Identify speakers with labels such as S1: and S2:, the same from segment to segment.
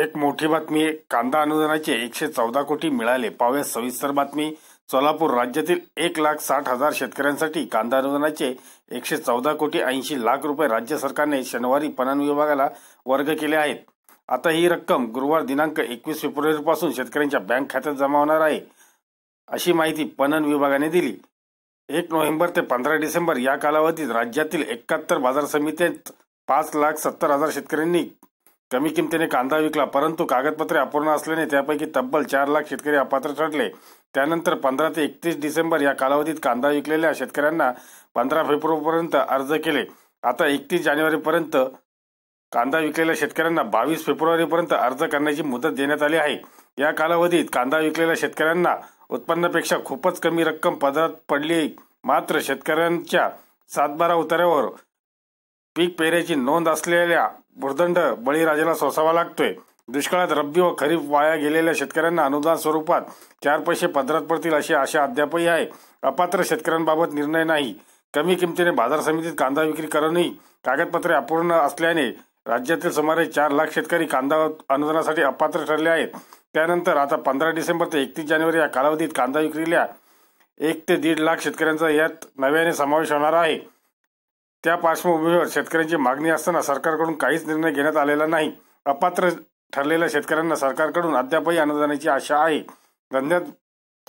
S1: एक मोठी बातमी कांदा अनुदानाचे एकशे चौदा कोटी मिळाले पाव्या सविस्तर बातमी सोलापूर राज्यातील एक लाख साठ हजार शेतकऱ्यांसाठी कांदा अनुदानाचे एकशे चौदा कोटी ऐंशी लाख रुपये राज्य सरकारने शनिवारी पणन विभागाला वर्ग केले आहेत आता ही रक्कम गुरुवार दिनांक एकवीस फेब्रुवारीपासून शेतकऱ्यांच्या बँक खात्यात जमा होणार आहे अशी माहिती पणन विभागाने दिली एक नोव्हेंबर ते पंधरा डिसेंबर या कालावधीत राज्यातील एकाहत्तर बाजार समितीत पाच लाख सत्तर हजार शेतकऱ्यांनी कमी किमतीने कांदा विकला परंतु कागदपत्रे अपूर्ण असल्याने त्यापैकी तब्बल चार लाख शेतकरी अपात्र ठरले त्यानंतर पंधरा ते एकतीस डिसेंबर या कालावधीत कांदा विकलेल्या शेतकऱ्यांना पंधरा फेब्रुवारीपर्यंत अर्ज केले आता एकतीस जानेवारीपर्यंत कांदा विकलेल्या शेतकऱ्यांना बावीस फेब्रुवारीपर्यंत अर्ज करण्याची मुदत देण्यात आली आहे या कालावधीत कांदा विकलेल्या शेतकऱ्यांना उत्पन्नापेक्षा खूपच कमी रक्कम पदरात पडली मात्र शेतकऱ्यांच्या सातबारा उतारावर पीक पेऱ्याची नोंद असलेल्या भुर्दंड बळीराजाला सोसावा लागतोय दुष्काळात रब्बी व खरीप वाया गेलेल्या शेतकऱ्यांना अनुदान स्वरूपात चार पैसे पदरात पडतील अशी आशा अद्यापही आहे अपात्र शेतकऱ्यांबाबत निर्णय नाही कमी किमतीने बाजार समितीत कांदा विक्री करूनही कागदपत्रे अपूर्ण असल्याने राज्यातील सुमारे चार लाख शेतकरी कांदा अनुदानासाठी अपात्र ठरले आहेत त्यानंतर आता पंधरा डिसेंबर ते एकतीस जानेवारी या कालावधीत कांदा विक्रीला एक ते दीड लाख शेतकऱ्यांचा यात नव्याने समावेश होणार आहे त्या पार्श्वभूमीवर शेतकऱ्यांची मागणी असताना सरकारकडून काहीच निर्णय घेण्यात आलेला नाही अपात्र ठरलेल्या शेतकऱ्यांना सरकारकडून अद्यापही अनुदानाची आशा आहे धंद्यात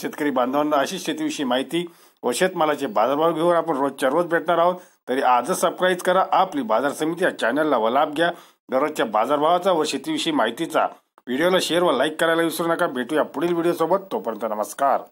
S1: शेतकरी बांधवांना अशी शेतीविषयी माहिती व शेतमालाचे बाजारभाव घेऊन आपण रोजच्या रोज भेटणार आहोत तरी आजच सबस्क्राईब करा आपली बाजार समिती या चॅनलला व लाभ घ्या दररोजच्या बाजारभावाचा व शेतीविषयी माहितीचा व्हिडिओला शेअर व लाईक करायला विसरू नका भेटूया पुढील व्हिडिओसोबत तोपर्यंत नमस्कार